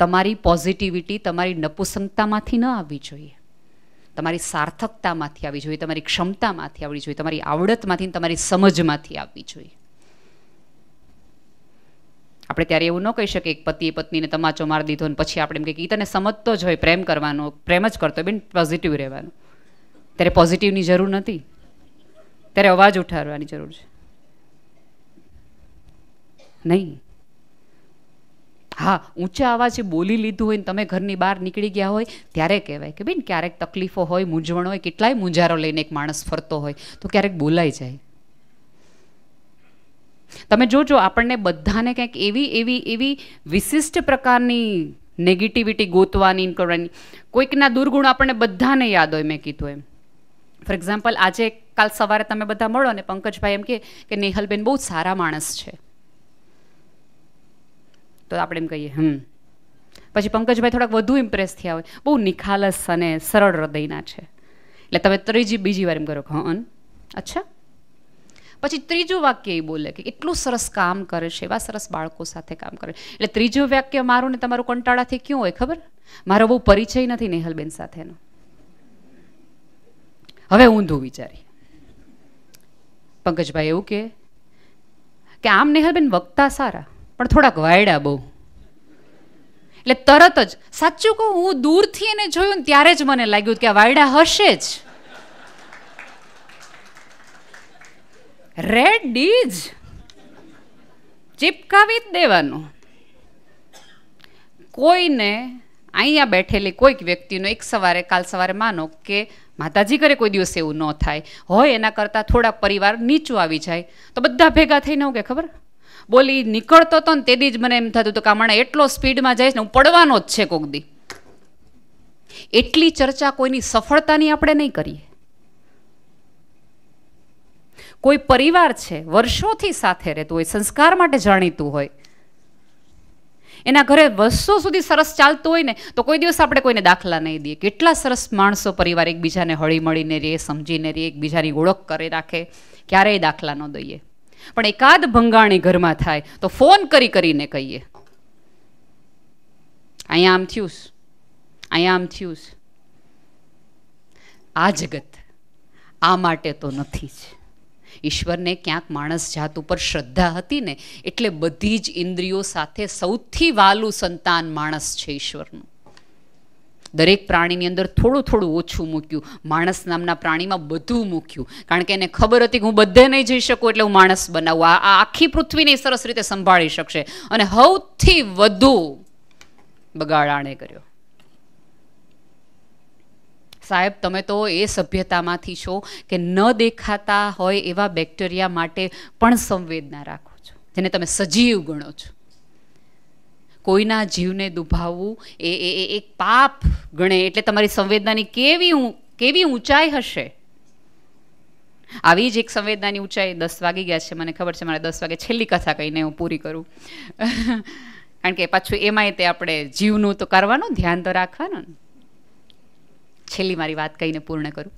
તમારી પોઝિટિવિટી તમારી નપુસંગતામાંથી ન આવવી જોઈએ તમારી સાર્થકતામાંથી આવવી જોઈએ તમારી ક્ષમતામાંથી આવવી જોઈએ તમારી આવડતમાંથી તમારી સમજમાંથી આવવી જોઈએ આપણે ત્યારે એવું ન કહી શકીએ એક પતિએ પત્નીને તમાચો મારી દીધો ને પછી આપણે એમ કહીએ કે તને સમજતો જ હોય પ્રેમ કરવાનો પ્રેમ જ કરતો બેન પોઝિટિવ રહેવાનું ત્યારે પોઝિટિવની જરૂર નથી ત્યારે અવાજ ઉઠારવાની જરૂર છે નહીં હા ઊંચા અવાજે બોલી લીધું હોય ને તમે ઘરની બહાર નીકળી ગયા હોય ત્યારે કહેવાય કે બેન ક્યારેક તકલીફો હોય મૂંઝવણ હોય કેટલાય મૂંઝારો લઈને એક માણસ ફરતો હોય તો ક્યારેક બોલાઈ જાય તમે જોજો આપણને બધાને કંઈક એવી એવી એવી વિશિષ્ટ પ્રકારની નેગેટિવિટી ગોતવાની કરવાની કોઈકના દુર્ગુણ આપણને બધાને યાદ હોય મેં કીધું એમ ફોર એક્ઝામ્પલ આજે કાલ સવારે તમે બધા મળો ને પંકજભાઈ એમ કે નેહલબેન બહુ સારા માણસ છે તો આપણે એમ કહીએ હમ પછી પંકજભાઈ થોડાક વધુ ઇમ્પ્રેસ થયા હોય બહુ નિખાલસ અને સરળ હૃદયના છે એટલે તમે ત્રીજી બીજી વાર એમ કરો હન અચ્છા પછી ત્રીજું વાક્ય એ બોલે કે એટલું સરસ કામ કરે છે એવા સરસ બાળકો સાથે કામ કરે એટલે ત્રીજું વાક્ય મારું ને તમારું કંટાળાથી ક્યું હોય ખબર મારો બહુ પરિચય નથી નેહલબેન સાથેનો હવે ઊંધું વિચારી પંકજભાઈ એવું કે આમ નેહલબેન વક્તા સારા પણ થોડાક વાયડા બહુ એટલે તરત જ સાચું કહું હું દૂરથી એને જોયું ને ત્યારે જ મને લાગ્યું કે આ વાયડા હશે જ રેડ ડીજ ચીપકાવી જ દેવાનું કોઈને અહીંયા બેઠેલી કોઈક વ્યક્તિનો એક સવારે કાલ સવારે માનો કે માતાજી ઘરે કોઈ દિવસ એવું ન થાય હોય એના કરતાં થોડાક પરિવાર નીચું આવી જાય તો બધા ભેગા થઈને હું કે ખબર બોલી નીકળતો હતો ને તેથી જ મને એમ થતું હતું કે મને એટલો સ્પીડમાં જઈશ ને હું પડવાનો જ છે કોક દી એટલી ચર્ચા કોઈની સફળતાની આપણે નહીં કરીએ કોઈ પરિવાર છે વર્ષોથી સાથે રહેતું હોય સંસ્કાર માટે જાણીતું હોય એના ઘરે વર્ષો સુધી સરસ ચાલતું હોય ને તો કોઈ દિવસ આપણે કોઈને દાખલા નહીં દઈએ કેટલા સરસ માણસો પરિવાર એકબીજાને હળી મળીને રહે સમજીને રહે એકબીજાની ઓળખ કરી રાખે ક્યારેય દાખલા ન દઈએ પણ એકાદ ભંગાણી ઘરમાં થાય તો ફોન કરી કરીને કહીએ અહીંયા આમ થયું અહીંયા આમ થયું આ જગત આ માટે તો નથી જ ઈશ્વરને ક્યાંક માણસ જાત ઉપર શ્રદ્ધા હતી ને એટલે બધી જ ઇન્દ્રિયો સાથે સૌથી વાલું સંતાન માણસ છે ઈશ્વરનું દરેક પ્રાણીની અંદર થોડું થોડું ઓછું મૂક્યું માણસ નામના પ્રાણીમાં બધું મૂક્યું કારણ કે એને ખબર હતી કે હું બધે નહીં જઈ શકું એટલે હું માણસ બનાવું આ આખી પૃથ્વીને સરસ રીતે સંભાળી શકશે અને સૌથી વધુ બગાડાણે કર્યો સાહેબ તમે તો એ સભ્યતામાંથી છો કે ન દેખાતા હોય એવા બેક્ટેરિયા માટે પણ સંવેદના રાખો છો જેને તમે સજીવ ગણો છો કોઈના જીવને દુભાવવું એ એ એક પાપ ગણે એટલે તમારી સંવેદનાની કેવી કેવી ઊંચાઈ હશે આવી જ એક સંવેદનાની ઊંચાઈ દસ વાગી ગયા છે મને ખબર છે મારે દસ વાગે છેલ્લી કથા કહીને હું પૂરી કરું કારણ કે પાછું એમાંય તે આપણે જીવનું તો કરવાનું ધ્યાન તો રાખવાનું છેલ્લી મારી વાત કહીને પૂર્ણ કરું